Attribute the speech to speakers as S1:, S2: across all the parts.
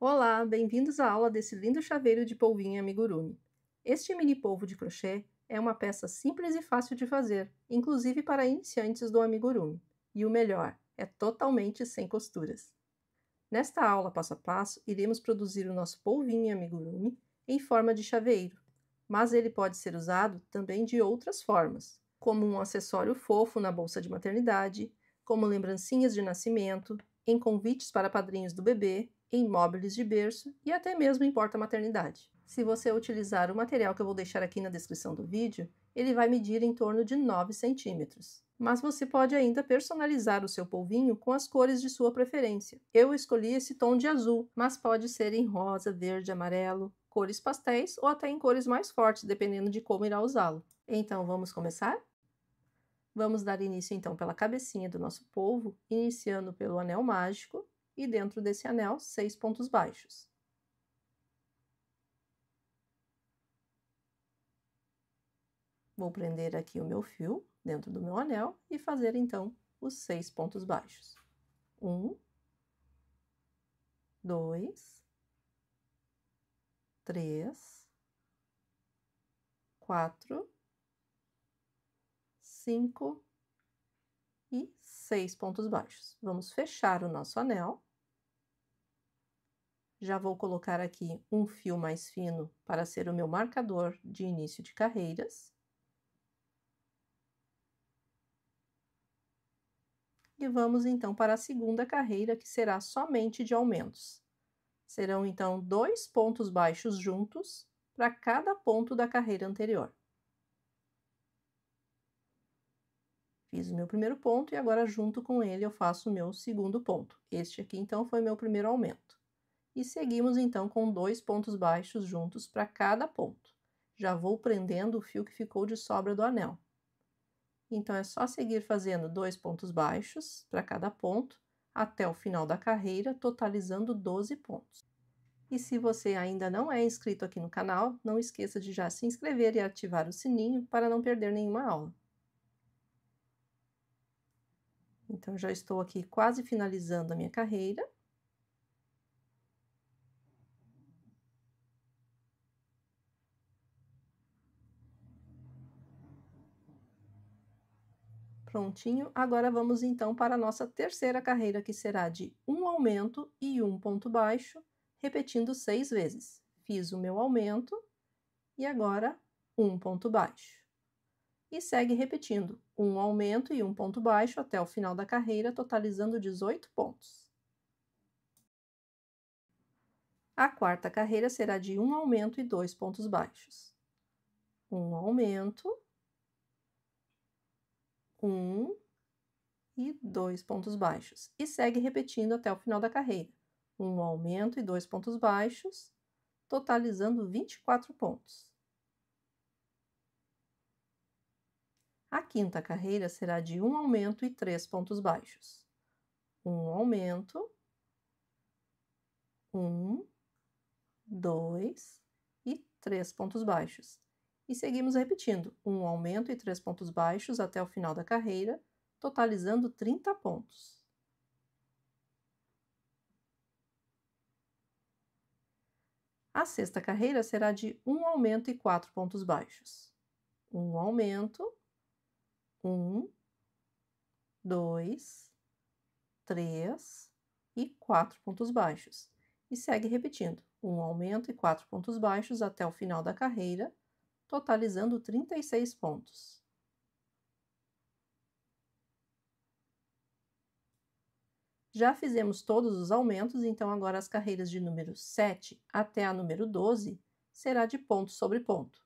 S1: Olá, bem-vindos à aula desse lindo chaveiro de polvinho amigurumi. Este mini polvo de crochê é uma peça simples e fácil de fazer, inclusive para iniciantes do amigurumi. E o melhor, é totalmente sem costuras. Nesta aula passo a passo, iremos produzir o nosso polvinho amigurumi em forma de chaveiro, mas ele pode ser usado também de outras formas, como um acessório fofo na bolsa de maternidade, como lembrancinhas de nascimento, em convites para padrinhos do bebê em móveis de berço e até mesmo em porta-maternidade. Se você utilizar o material que eu vou deixar aqui na descrição do vídeo, ele vai medir em torno de 9 centímetros. Mas você pode ainda personalizar o seu polvinho com as cores de sua preferência. Eu escolhi esse tom de azul, mas pode ser em rosa, verde, amarelo, cores pastéis ou até em cores mais fortes, dependendo de como irá usá-lo. Então vamos começar? Vamos dar início então pela cabecinha do nosso polvo, iniciando pelo anel mágico e dentro desse anel, seis pontos baixos. Vou prender aqui o meu fio dentro do meu anel e fazer então os seis pontos baixos. Um, dois, três, quatro, cinco e seis pontos baixos. Vamos fechar o nosso anel. Já vou colocar aqui um fio mais fino para ser o meu marcador de início de carreiras. E vamos então para a segunda carreira, que será somente de aumentos. Serão então dois pontos baixos juntos para cada ponto da carreira anterior. Fiz o meu primeiro ponto e agora junto com ele eu faço o meu segundo ponto. Este aqui então foi meu primeiro aumento. E seguimos então com dois pontos baixos juntos para cada ponto. Já vou prendendo o fio que ficou de sobra do anel. Então é só seguir fazendo dois pontos baixos para cada ponto até o final da carreira, totalizando 12 pontos. E se você ainda não é inscrito aqui no canal, não esqueça de já se inscrever e ativar o sininho para não perder nenhuma aula. Então já estou aqui quase finalizando a minha carreira. prontinho, agora vamos então para a nossa terceira carreira, que será de um aumento e um ponto baixo, repetindo seis vezes. Fiz o meu aumento e agora um ponto baixo. E segue repetindo um aumento e um ponto baixo até o final da carreira, totalizando 18 pontos. A quarta carreira será de um aumento e dois pontos baixos. Um aumento um e dois pontos baixos. E segue repetindo até o final da carreira. Um aumento e dois pontos baixos, totalizando 24 pontos. A quinta carreira será de um aumento e três pontos baixos. Um aumento, um, dois e três pontos baixos e seguimos repetindo, um aumento e três pontos baixos até o final da carreira, totalizando 30 pontos. A sexta carreira será de um aumento e quatro pontos baixos. Um aumento, um, dois, três e quatro pontos baixos. E segue repetindo, um aumento e quatro pontos baixos até o final da carreira, totalizando 36 pontos. Já fizemos todos os aumentos, então agora as carreiras de número 7 até a número 12 será de ponto sobre ponto.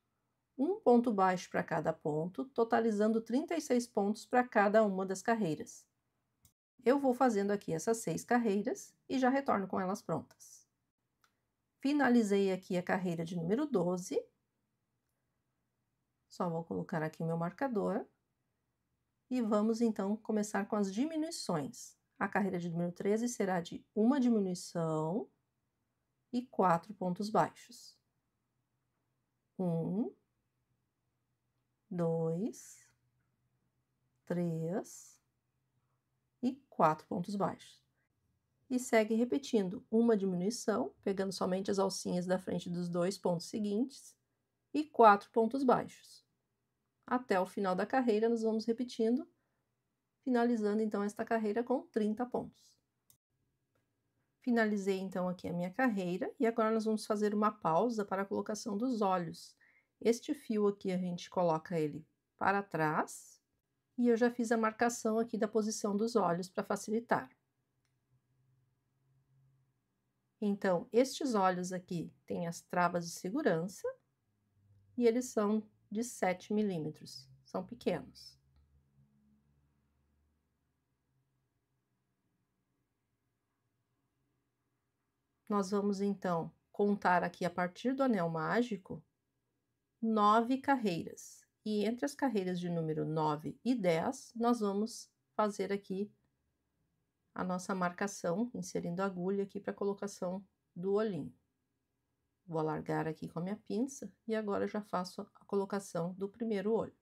S1: Um ponto baixo para cada ponto, totalizando 36 pontos para cada uma das carreiras. Eu vou fazendo aqui essas seis carreiras e já retorno com elas prontas. Finalizei aqui a carreira de número 12 só vou colocar aqui meu marcador e vamos então começar com as diminuições. A carreira de número 13 será de uma diminuição e quatro pontos baixos. Um, dois, três e quatro pontos baixos. E segue repetindo uma diminuição, pegando somente as alcinhas da frente dos dois pontos seguintes, e quatro pontos baixos. Até o final da carreira, nós vamos repetindo, finalizando então esta carreira com 30 pontos. Finalizei então aqui a minha carreira e agora nós vamos fazer uma pausa para a colocação dos olhos. Este fio aqui a gente coloca ele para trás e eu já fiz a marcação aqui da posição dos olhos para facilitar. Então, estes olhos aqui têm as travas de segurança e eles são de 7 milímetros, são pequenos. Nós vamos então contar aqui a partir do anel mágico nove carreiras. E entre as carreiras de número 9 e 10, nós vamos fazer aqui a nossa marcação, inserindo a agulha aqui para a colocação do olhinho. Vou alargar aqui com a minha pinça e agora já faço a colocação do primeiro olho.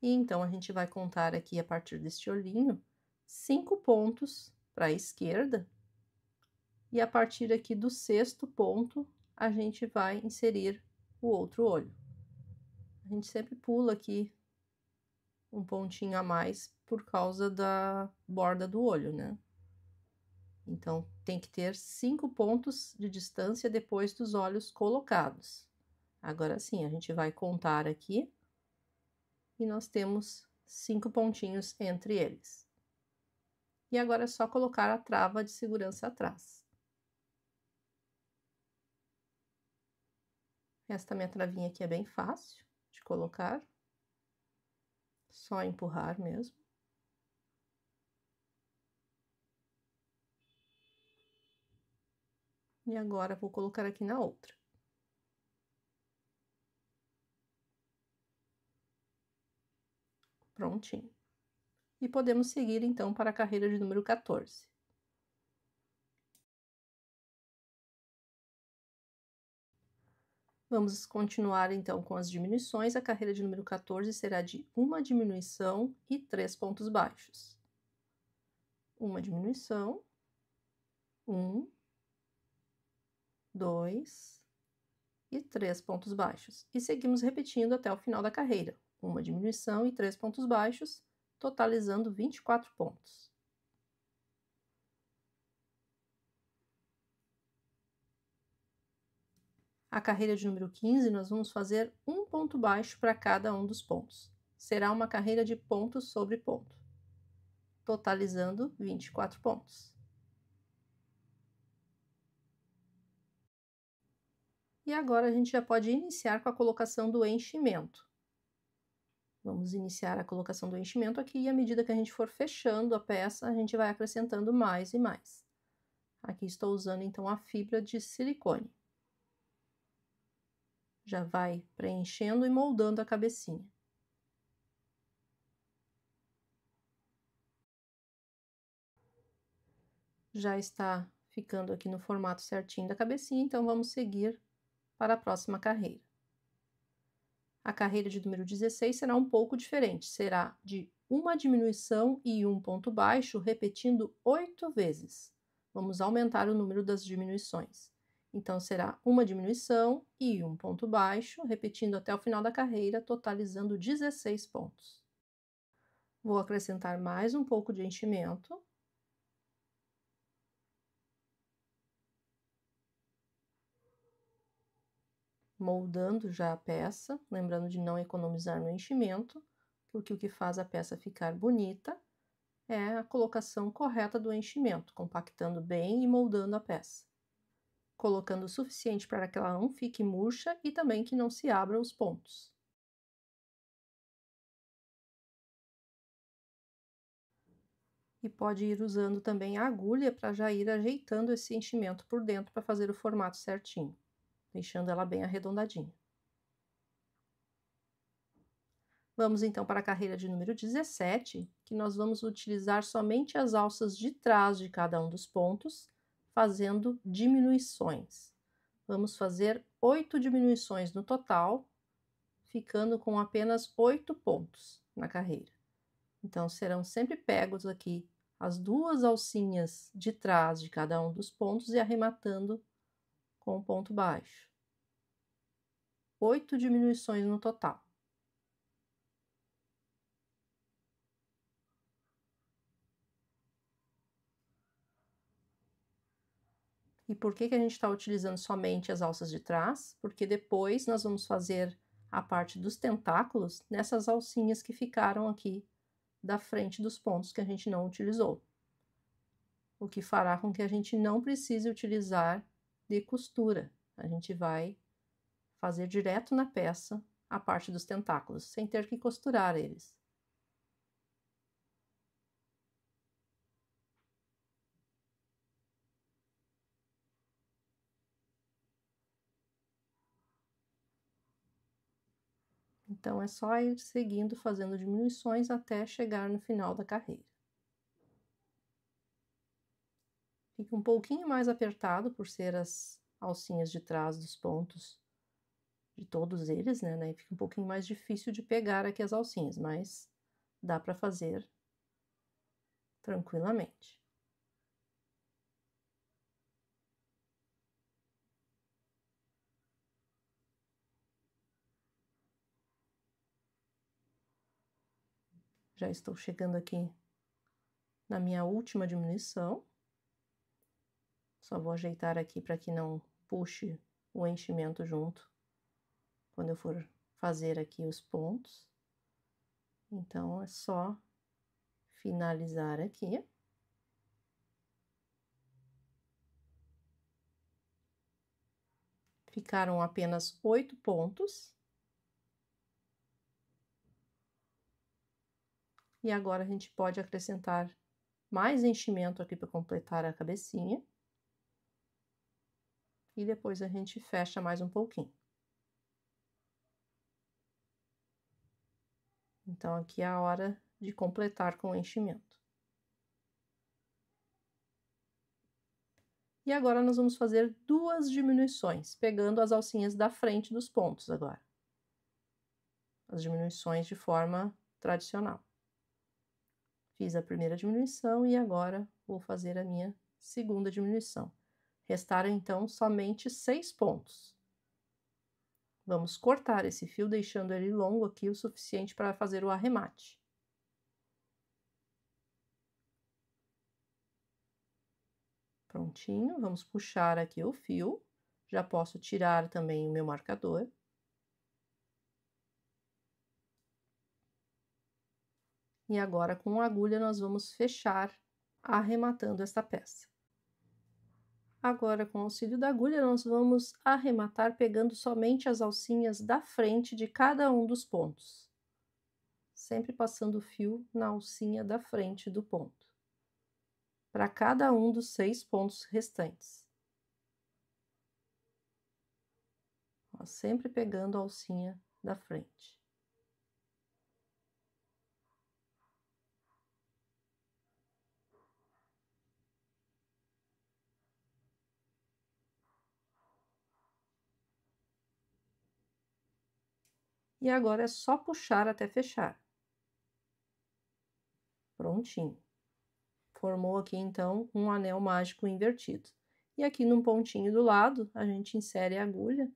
S1: E então a gente vai contar aqui a partir deste olhinho cinco pontos para a esquerda. E a partir aqui do sexto ponto, a gente vai inserir o outro olho. A gente sempre pula aqui um pontinho a mais por causa da borda do olho, né? Então, tem que ter cinco pontos de distância depois dos olhos colocados. Agora sim, a gente vai contar aqui e nós temos cinco pontinhos entre eles. E agora é só colocar a trava de segurança atrás. Esta minha travinha aqui é bem fácil de colocar, só empurrar mesmo. E agora vou colocar aqui na outra. Prontinho. E podemos seguir então para a carreira de número 14. Vamos continuar então com as diminuições. A carreira de número 14 será de uma diminuição e três pontos baixos. Uma diminuição, um, dois e três pontos baixos. E seguimos repetindo até o final da carreira. Uma diminuição e três pontos baixos, totalizando 24 pontos. A carreira de número 15, nós vamos fazer um ponto baixo para cada um dos pontos. Será uma carreira de ponto sobre ponto, totalizando 24 pontos. E agora a gente já pode iniciar com a colocação do enchimento. Vamos iniciar a colocação do enchimento aqui e à medida que a gente for fechando a peça, a gente vai acrescentando mais e mais. Aqui estou usando então a fibra de silicone. Já vai preenchendo e moldando a cabecinha. Já está ficando aqui no formato certinho da cabecinha, então vamos seguir para a próxima carreira. A carreira de número 16 será um pouco diferente, será de uma diminuição e um ponto baixo, repetindo oito vezes. Vamos aumentar o número das diminuições. Então, será uma diminuição e um ponto baixo, repetindo até o final da carreira, totalizando 16 pontos. Vou acrescentar mais um pouco de enchimento moldando já a peça, lembrando de não economizar no enchimento, porque o que faz a peça ficar bonita é a colocação correta do enchimento, compactando bem e moldando a peça. Colocando o suficiente para que ela não fique murcha e também que não se abra os pontos. E pode ir usando também a agulha para já ir ajeitando esse enchimento por dentro para fazer o formato certinho deixando ela bem arredondadinha. Vamos então para a carreira de número 17, que nós vamos utilizar somente as alças de trás de cada um dos pontos, fazendo diminuições. Vamos fazer oito diminuições no total, ficando com apenas oito pontos na carreira. Então, serão sempre pegos aqui as duas alcinhas de trás de cada um dos pontos e arrematando com um ponto baixo. Oito diminuições no total. E por que, que a gente está utilizando somente as alças de trás? Porque depois nós vamos fazer a parte dos tentáculos nessas alcinhas que ficaram aqui da frente dos pontos que a gente não utilizou. O que fará com que a gente não precise utilizar de costura. A gente vai fazer direto na peça a parte dos tentáculos, sem ter que costurar eles. Então, é só ir seguindo, fazendo diminuições até chegar no final da carreira. fica um pouquinho mais apertado por ser as alcinhas de trás dos pontos de todos eles, né? né fica um pouquinho mais difícil de pegar aqui as alcinhas, mas dá para fazer tranquilamente. Já estou chegando aqui na minha última diminuição. Só vou ajeitar aqui para que não puxe o enchimento junto quando eu for fazer aqui os pontos. Então, é só finalizar aqui. Ficaram apenas oito pontos. E agora a gente pode acrescentar mais enchimento aqui para completar a cabecinha e depois a gente fecha mais um pouquinho. Então, aqui é a hora de completar com o enchimento. E agora nós vamos fazer duas diminuições, pegando as alcinhas da frente dos pontos agora. As diminuições de forma tradicional. Fiz a primeira diminuição e agora vou fazer a minha segunda diminuição. Restaram então somente seis pontos. Vamos cortar esse fio, deixando ele longo aqui o suficiente para fazer o arremate. Prontinho, vamos puxar aqui o fio. Já posso tirar também o meu marcador. E agora, com a agulha, nós vamos fechar arrematando esta peça. Agora, com o auxílio da agulha, nós vamos arrematar pegando somente as alcinhas da frente de cada um dos pontos. Sempre passando o fio na alcinha da frente do ponto. Para cada um dos seis pontos restantes. Ó, sempre pegando a alcinha da frente. E agora é só puxar até fechar. Prontinho. Formou aqui, então, um anel mágico invertido. E aqui num pontinho do lado, a gente insere a agulha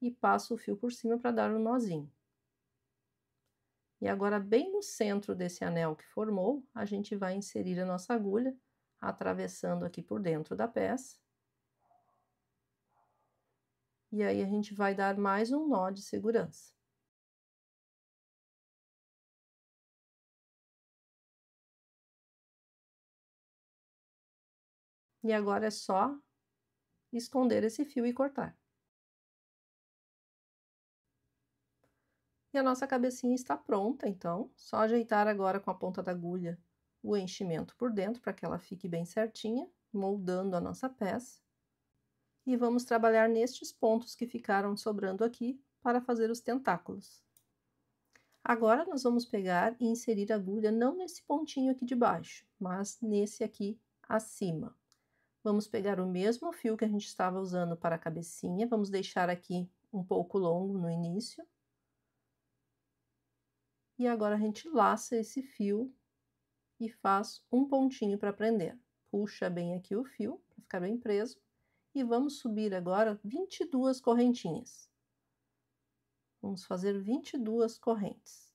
S1: e passa o fio por cima para dar um nozinho. E agora, bem no centro desse anel que formou, a gente vai inserir a nossa agulha, atravessando aqui por dentro da peça. E aí, a gente vai dar mais um nó de segurança. E agora é só esconder esse fio e cortar. E a nossa cabecinha está pronta, então, só ajeitar agora com a ponta da agulha o enchimento por dentro para que ela fique bem certinha, moldando a nossa peça. E vamos trabalhar nestes pontos que ficaram sobrando aqui para fazer os tentáculos. Agora, nós vamos pegar e inserir a agulha não nesse pontinho aqui de baixo, mas nesse aqui acima. Vamos pegar o mesmo fio que a gente estava usando para a cabecinha, vamos deixar aqui um pouco longo no início. E agora a gente laça esse fio e faz um pontinho para prender. Puxa bem aqui o fio, para ficar bem preso. E vamos subir agora 22 correntinhas. Vamos fazer 22 correntes.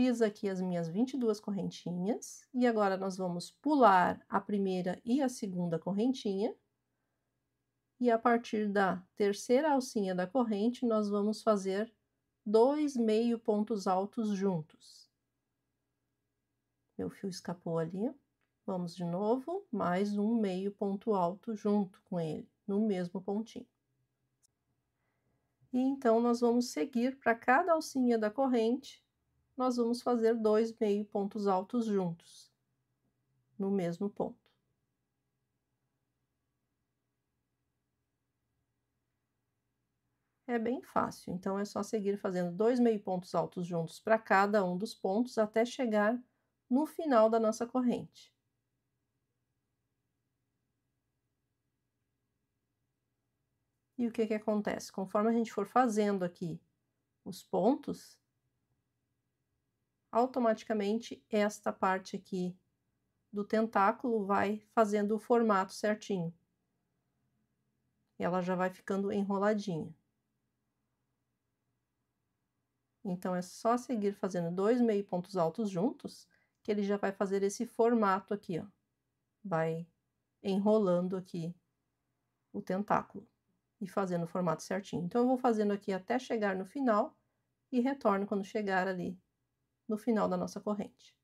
S1: fiz aqui as minhas 22 correntinhas e agora nós vamos pular a primeira e a segunda correntinha. E a partir da terceira alcinha da corrente, nós vamos fazer dois meio pontos altos juntos. Meu fio escapou ali. Vamos de novo, mais um meio ponto alto junto com ele, no mesmo pontinho. E então, nós vamos seguir para cada alcinha da corrente nós vamos fazer dois meio pontos altos juntos, no mesmo ponto. É bem fácil, então é só seguir fazendo dois meio pontos altos juntos para cada um dos pontos até chegar no final da nossa corrente. E o que que acontece? Conforme a gente for fazendo aqui os pontos, automaticamente esta parte aqui do tentáculo vai fazendo o formato certinho. Ela já vai ficando enroladinha. Então, é só seguir fazendo dois meio pontos altos juntos, que ele já vai fazer esse formato aqui, ó. Vai enrolando aqui o tentáculo e fazendo o formato certinho. Então, eu vou fazendo aqui até chegar no final e retorno quando chegar ali no final da nossa corrente.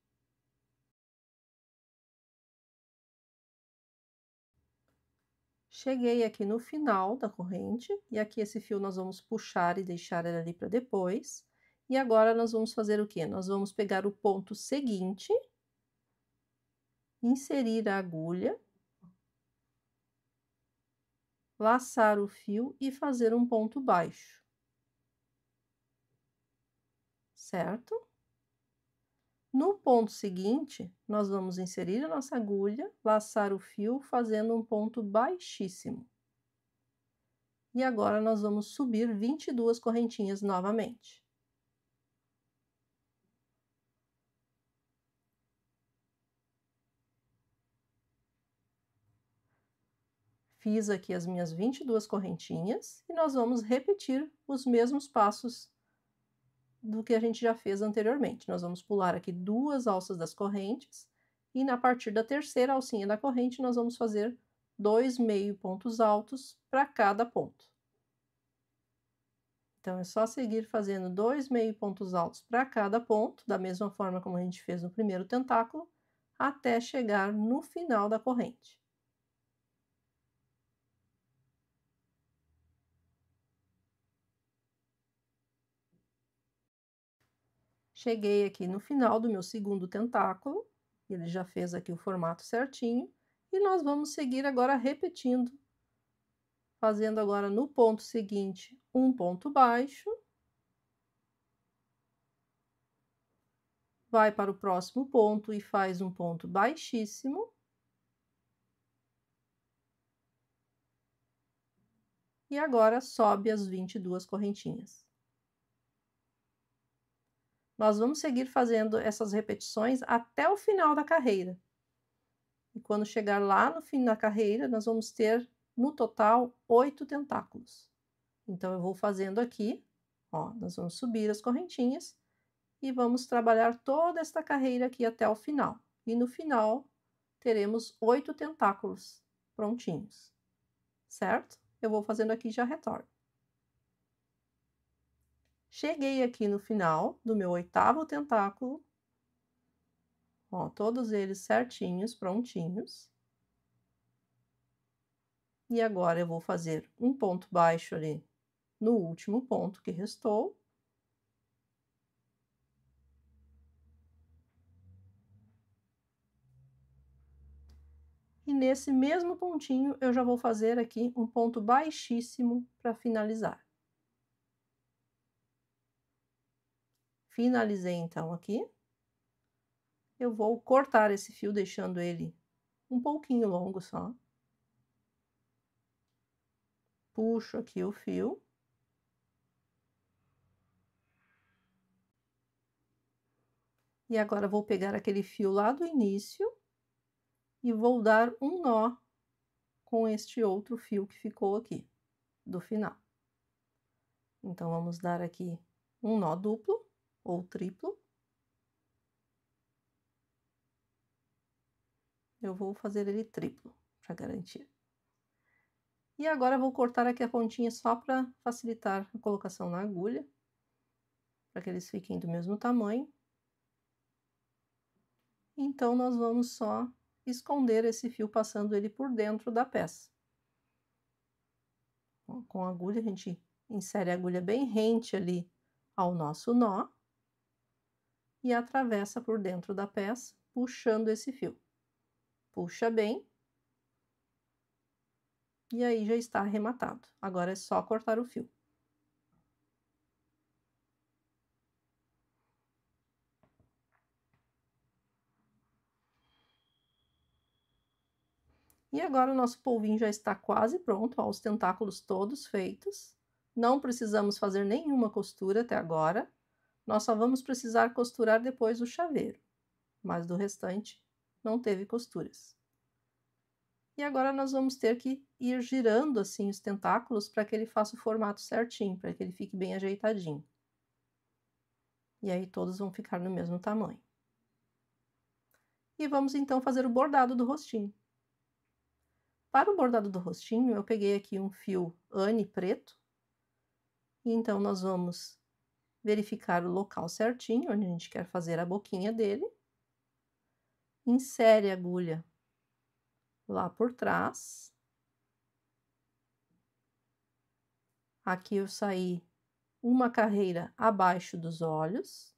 S1: Cheguei aqui no final da corrente, e aqui esse fio nós vamos puxar e deixar ele ali para depois. E agora nós vamos fazer o que? Nós vamos pegar o ponto seguinte, inserir a agulha, laçar o fio e fazer um ponto baixo. Certo? No ponto seguinte, nós vamos inserir a nossa agulha, laçar o fio fazendo um ponto baixíssimo. E agora nós vamos subir 22 correntinhas novamente. Fiz aqui as minhas 22 correntinhas e nós vamos repetir os mesmos passos do que a gente já fez anteriormente. Nós vamos pular aqui duas alças das correntes e na partir da terceira alcinha da corrente nós vamos fazer dois meio pontos altos para cada ponto. Então é só seguir fazendo dois meio pontos altos para cada ponto, da mesma forma como a gente fez no primeiro tentáculo, até chegar no final da corrente. Cheguei aqui no final do meu segundo tentáculo, ele já fez aqui o formato certinho, e nós vamos seguir agora repetindo, fazendo agora no ponto seguinte um ponto baixo, vai para o próximo ponto e faz um ponto baixíssimo, e agora sobe as 22 correntinhas. Nós vamos seguir fazendo essas repetições até o final da carreira. E quando chegar lá no fim da carreira, nós vamos ter no total oito tentáculos. Então eu vou fazendo aqui, ó, nós vamos subir as correntinhas e vamos trabalhar toda esta carreira aqui até o final. E no final teremos oito tentáculos prontinhos, certo? Eu vou fazendo aqui e já retorno. Cheguei aqui no final do meu oitavo tentáculo. Ó, todos eles certinhos, prontinhos. E agora eu vou fazer um ponto baixo ali no último ponto que restou. E nesse mesmo pontinho, eu já vou fazer aqui um ponto baixíssimo para finalizar. Finalizei então aqui. Eu vou cortar esse fio, deixando ele um pouquinho longo só. Puxo aqui o fio. E agora vou pegar aquele fio lá do início e vou dar um nó com este outro fio que ficou aqui do final. Então, vamos dar aqui um nó duplo ou triplo. Eu vou fazer ele triplo para garantir. E agora vou cortar aqui a pontinha só para facilitar a colocação na agulha, para que eles fiquem do mesmo tamanho. Então, nós vamos só esconder esse fio passando ele por dentro da peça. Com a agulha, a gente insere a agulha bem rente ali ao nosso nó e atravessa por dentro da peça, puxando esse fio. Puxa bem. E aí já está arrematado. Agora é só cortar o fio. E agora o nosso polvinho já está quase pronto, ó, os tentáculos todos feitos. Não precisamos fazer nenhuma costura até agora. Nós só vamos precisar costurar depois o chaveiro, mas do restante não teve costuras. E agora nós vamos ter que ir girando assim os tentáculos para que ele faça o formato certinho, para que ele fique bem ajeitadinho. E aí todos vão ficar no mesmo tamanho. E vamos então fazer o bordado do rostinho. Para o bordado do rostinho, eu peguei aqui um fio Anne preto. E então nós vamos verificar o local certinho onde a gente quer fazer a boquinha dele. Insere a agulha lá por trás. Aqui eu saí uma carreira abaixo dos olhos.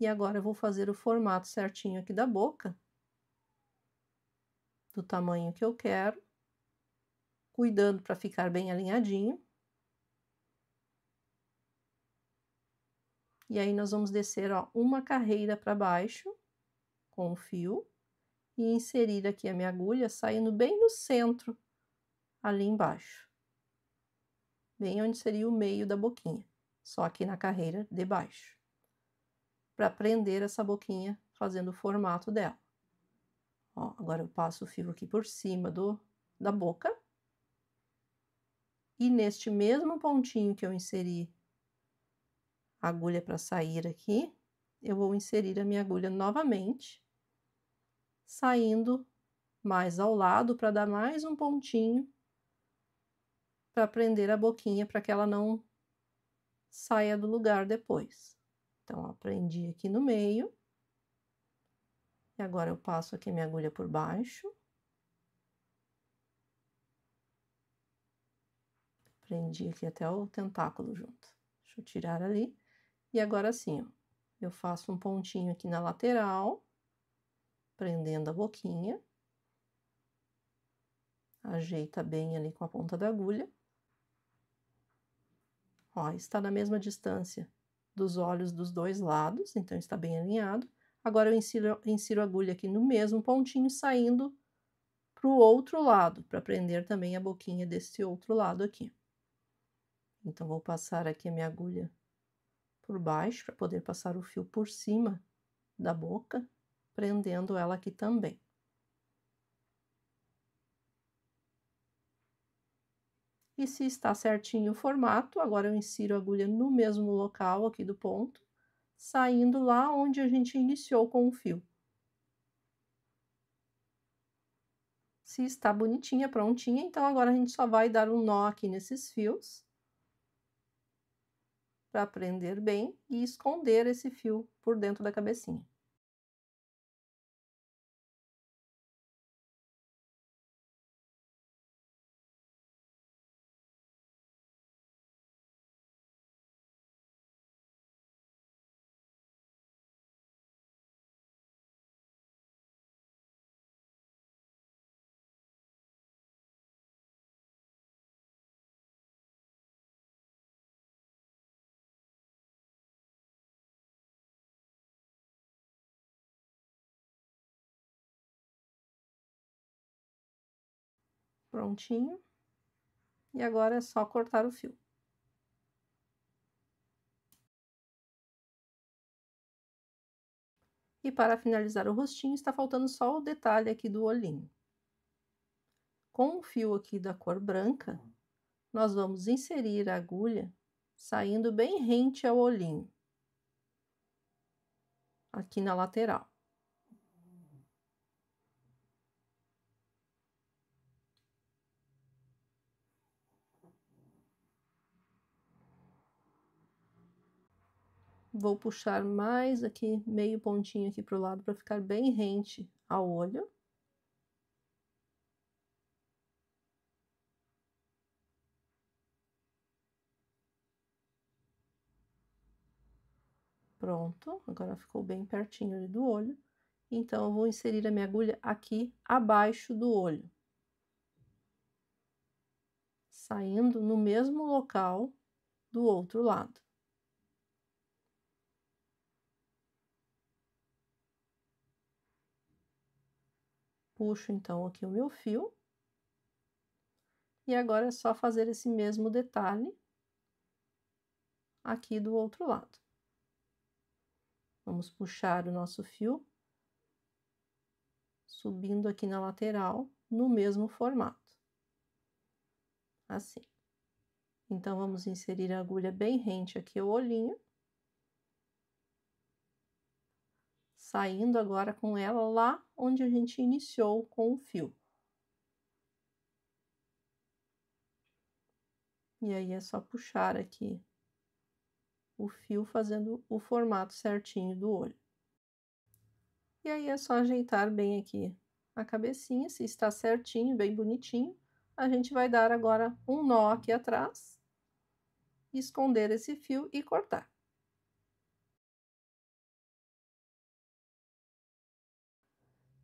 S1: E agora eu vou fazer o formato certinho aqui da boca, do tamanho que eu quero, cuidando para ficar bem alinhadinho. E aí, nós vamos descer, ó, uma carreira para baixo com o fio e inserir aqui a minha agulha, saindo bem no centro, ali embaixo. Bem onde seria o meio da boquinha, só aqui na carreira de baixo. Para prender essa boquinha, fazendo o formato dela. Ó, agora eu passo o fio aqui por cima do, da boca. E neste mesmo pontinho que eu inseri agulha para sair aqui, eu vou inserir a minha agulha novamente, saindo mais ao lado para dar mais um pontinho para prender a boquinha para que ela não saia do lugar depois. Então, ó, prendi aqui no meio. E agora eu passo aqui minha agulha por baixo. Prendi aqui até o tentáculo junto. Deixa eu tirar ali. E agora sim, ó, eu faço um pontinho aqui na lateral, prendendo a boquinha. Ajeita bem ali com a ponta da agulha. Ó, está na mesma distância dos olhos dos dois lados, então está bem alinhado. Agora eu insiro, insiro a agulha aqui no mesmo pontinho, saindo para o outro lado, para prender também a boquinha desse outro lado aqui. Então, vou passar aqui a minha agulha por baixo para poder passar o fio por cima da boca, prendendo ela aqui também. E se está certinho o formato, agora eu insiro a agulha no mesmo local aqui do ponto, saindo lá onde a gente iniciou com o fio. Se está bonitinha, prontinha, então agora a gente só vai dar um nó aqui nesses fios para prender bem e esconder esse fio por dentro da cabecinha. Prontinho. E agora é só cortar o fio. E para finalizar o rostinho, está faltando só o detalhe aqui do olhinho. Com o fio aqui da cor branca, nós vamos inserir a agulha saindo bem rente ao olhinho, aqui na lateral. Vou puxar mais aqui, meio pontinho aqui pro lado para ficar bem rente ao olho. Pronto, agora ficou bem pertinho do olho. Então, eu vou inserir a minha agulha aqui abaixo do olho. Saindo no mesmo local do outro lado. Puxo então aqui o meu fio. E agora é só fazer esse mesmo detalhe aqui do outro lado. Vamos puxar o nosso fio, subindo aqui na lateral, no mesmo formato. Assim. Então, vamos inserir a agulha bem rente aqui ao olhinho. saindo agora com ela lá onde a gente iniciou com o fio. E aí é só puxar aqui o fio fazendo o formato certinho do olho. E aí é só ajeitar bem aqui a cabecinha, se está certinho, bem bonitinho. A gente vai dar agora um nó aqui atrás, esconder esse fio e cortar.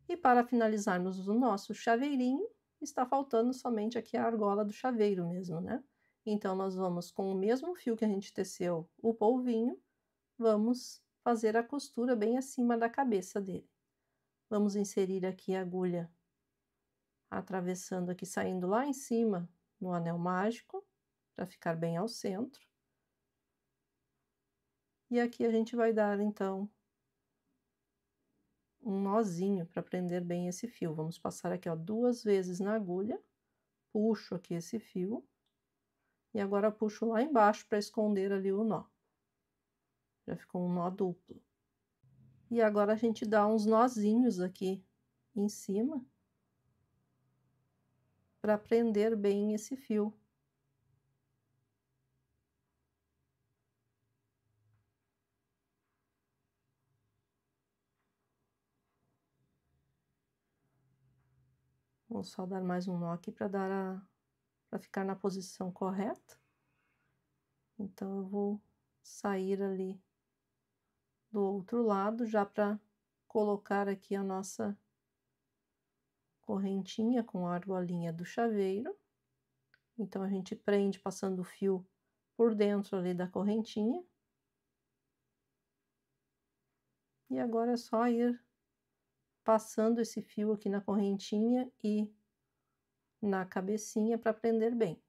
S1: E para finalizarmos o nosso chaveirinho, está faltando somente aqui a argola do chaveiro mesmo, né? Então, nós vamos com o mesmo fio que a gente teceu o polvinho, vamos fazer a costura bem acima da cabeça dele. Vamos inserir aqui a agulha atravessando aqui, saindo lá em cima no anel mágico, para ficar bem ao centro. E aqui a gente vai dar, então, um nozinho para prender bem esse fio. Vamos passar aqui, ó, duas vezes na agulha, puxo aqui esse fio, e agora puxo lá embaixo para esconder ali o nó. Já ficou um nó duplo. E agora a gente dá uns nozinhos aqui em cima para prender bem esse fio. Vou só dar mais um nó aqui para dar a para ficar na posição correta. Então eu vou sair ali do outro lado já para colocar aqui a nossa correntinha com a argolinha do chaveiro. Então a gente prende passando o fio por dentro ali da correntinha. E agora é só ir passando esse fio aqui na correntinha e na cabecinha para prender bem.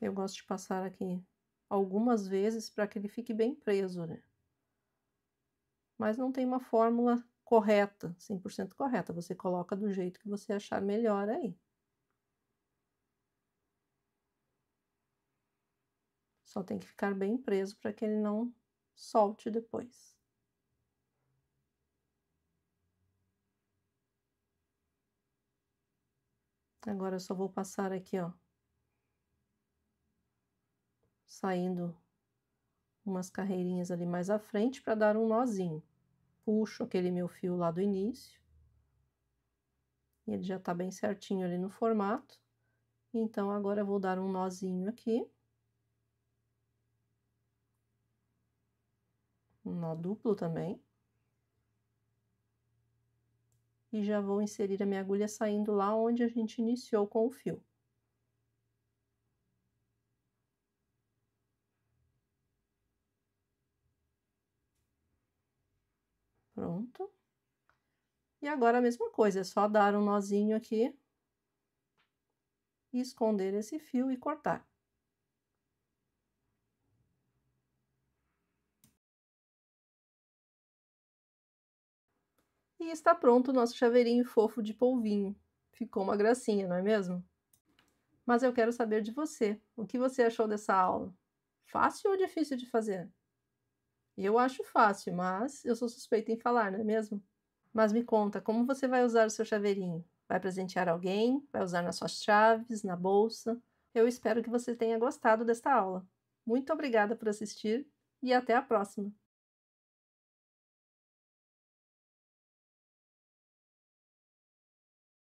S1: Eu gosto de passar aqui algumas vezes para que ele fique bem preso, né? mas não tem uma fórmula correta, 100% correta. Você coloca do jeito que você achar melhor aí. Só tem que ficar bem preso para que ele não solte depois. Agora eu só vou passar aqui, ó. Saindo umas carreirinhas ali mais à frente para dar um nozinho. Puxo aquele meu fio lá do início. E ele já está bem certinho ali no formato. Então, agora eu vou dar um nozinho aqui. Um nó duplo também. E já vou inserir a minha agulha saindo lá onde a gente iniciou com o fio. Pronto. E agora a mesma coisa, é só dar um nozinho aqui. E esconder esse fio e cortar. E está pronto o nosso chaveirinho fofo de polvinho. Ficou uma gracinha, não é mesmo? Mas eu quero saber de você. O que você achou dessa aula? Fácil ou difícil de fazer? eu acho fácil, mas eu sou suspeita em falar, não é mesmo? Mas me conta, como você vai usar o seu chaveirinho? Vai presentear alguém? Vai usar nas suas chaves, na bolsa? Eu espero que você tenha gostado desta aula. Muito obrigada por assistir e até a próxima!